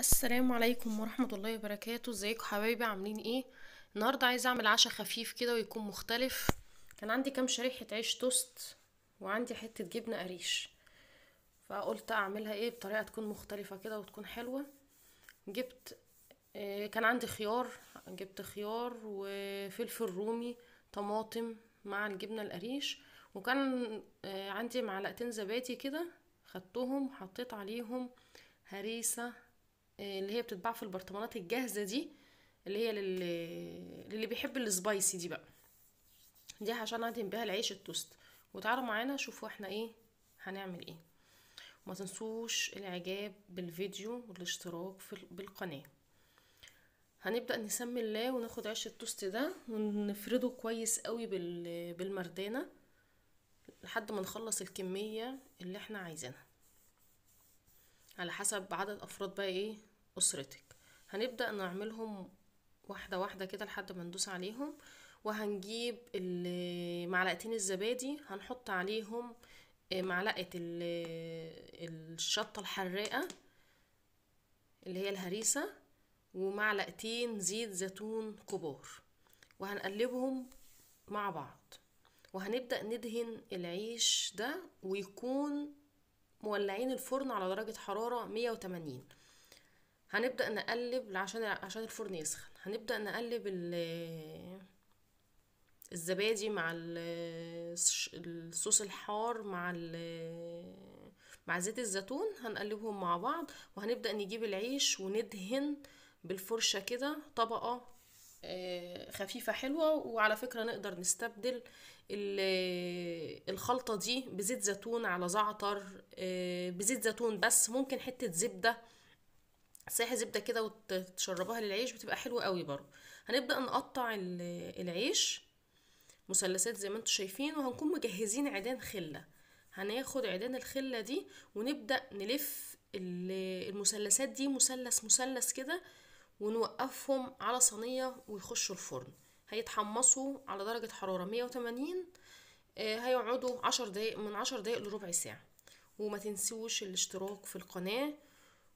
السلام عليكم ورحمة الله وبركاته ازيكم حبايبي عاملين ايه النهاردة عايزة اعمل عشاء خفيف كده ويكون مختلف كان عندي كام شريحة عيش توست وعندي حتة جبنة قريش فقلت اعملها ايه بطريقة تكون مختلفة كده وتكون حلوة جبت آه كان عندي خيار جبت خيار وفلفل رومي طماطم مع الجبنة القريش وكان آه، عندي معلقتين زبادي كده خدتهم وحطيت عليهم هريسة اللي هي بتتباع في البرطمانات الجاهزه دي اللي هي للي, للي بيحب السبايسي دي بقى دي عشان هدهن بيها العيش التوست وتعالوا معانا شوفوا احنا ايه هنعمل ايه وما تنسوش الاعجاب بالفيديو والاشتراك في بالقناه هنبدا نسمي الله وناخد عيش التوست ده ونفرده كويس قوي بالمردانه لحد ما نخلص الكميه اللي احنا عايزينها على حسب عدد افراد بقى ايه أسرتك هنبدأ نعملهم واحدة واحدة كده لحد ما ندوس عليهم وهنجيب معلقتين الزبادي هنحط عليهم آه، معلقة الشطة الحراقة اللي هي الهريسة ومعلقتين زيت زيتون كبار وهنقلبهم مع بعض وهنبدأ ندهن العيش ده ويكون مولعين الفرن على درجة حرارة 180 هنبدأ نقلب عشان عشان الفرن يسخن هنبدأ نقلب الزبادي مع الصوص الحار مع مع زيت الزيتون هنقلبهم مع بعض وهنبدأ نجيب العيش وندهن بالفرشة كده طبقة آه، خفيفة حلوة وعلى فكرة نقدر نستبدل الخلطة دي بزيت زيتون على زعتر آه، بزيت زيتون بس ممكن حتة زبدة سايحه زبده كده وتشربها للعيش بتبقى حلوه قوي برضو هنبدا نقطع العيش مثلثات زي ما انتم شايفين وهنكون مجهزين عيدان خله هناخد عيدان الخله دي ونبدا نلف المثلثات دي مثلث مثلث كده ونوقفهم على صينيه ويخشوا الفرن هيتحمصوا على درجه حراره 180 آه، هيقعدوا عشر دقايق من عشر دقايق لربع ساعه وما تنسوش الاشتراك في القناه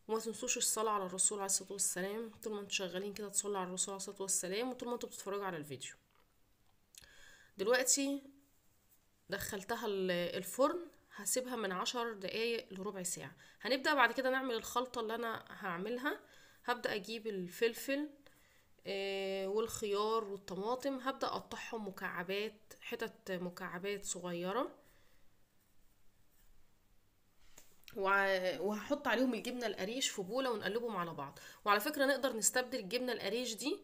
وما تنسوش الصلاة على الرسول عليه الصلاة والسلام طول ما انتوا شغالين كده تصلوا على الرسول عليه الصلاة والسلام وطول ما انتوا بتتفرجوا على الفيديو دلوقتي دخلتها الفرن هسيبها من عشر دقايق لربع ساعة هنبدأ بعد كده نعمل الخلطة اللي أنا هعملها هبدأ أجيب الفلفل آه، والخيار والطماطم هبدأ أقطعهم مكعبات حتت مكعبات صغيرة وهحط عليهم الجبنه القريش في بوله ونقلبهم على بعض وعلى فكره نقدر نستبدل الجبنه القريش دي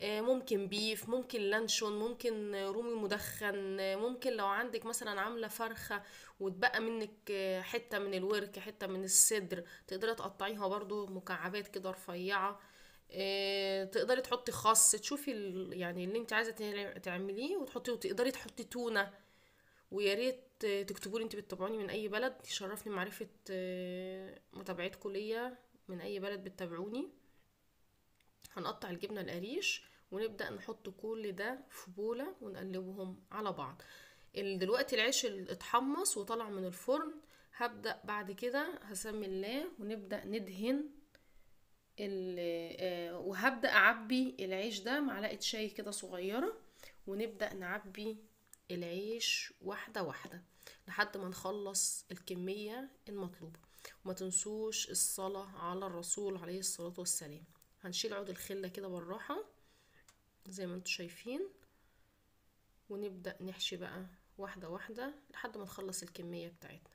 آه، ممكن بيف ممكن لانشون ممكن رومي مدخن آه، ممكن لو عندك مثلا عامله فرخه وتبقى منك آه، حته من الورك حته من الصدر تقدري تقطعيها برضو مكعبات كده رفيعه تقدري تحطي خس تشوفي يعني اللي انت عايزه تعمليه وتحطيه وتقدري تحطي تونه ويا ريت تكتبوا لي بتتابعوني من اي بلد يشرفني معرفه آه، متابعتكم ليا من اي بلد بتتابعوني هنقطع الجبنه القريش ونبدا نحط كل ده في بوله ونقلبهم على بعض دلوقتي العيش اتحمص وطلع من الفرن هبدا بعد كده هسمي الله ونبدا ندهن آه، وهبدا اعبي العيش ده معلقه شاي كده صغيره ونبدا نعبي العيش واحدة واحدة لحد ما نخلص الكمية المطلوبة وما تنسوش الصلاة على الرسول عليه الصلاة والسلام هنشيل عود الخلة كده بالراحة زي ما انتوا شايفين ونبدأ نحشي بقى واحدة واحدة لحد ما نخلص الكمية بتاعتنا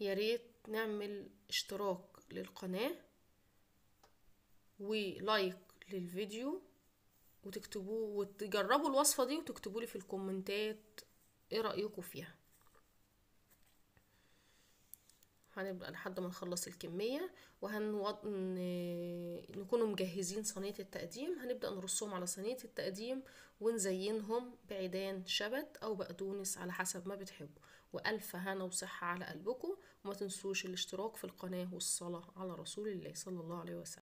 يا ريت نعمل اشتراك للقناة ولايك للفيديو وتكتبوا وتجربوا الوصفة دي وتكتبوا لي في الكومنتات ايه رأيكم فيها هنبقى لحد ما نخلص الكمية وهنوض نكونوا مجهزين صينية التقديم هنبدأ نرصهم على صينية التقديم ونزينهم بعيدان شبت أو بقدونس على حسب ما بتحبوا وألف هنا وصحة على قلبكم وما تنسوش الاشتراك في القناة والصلاة على رسول الله صلى الله عليه وسلم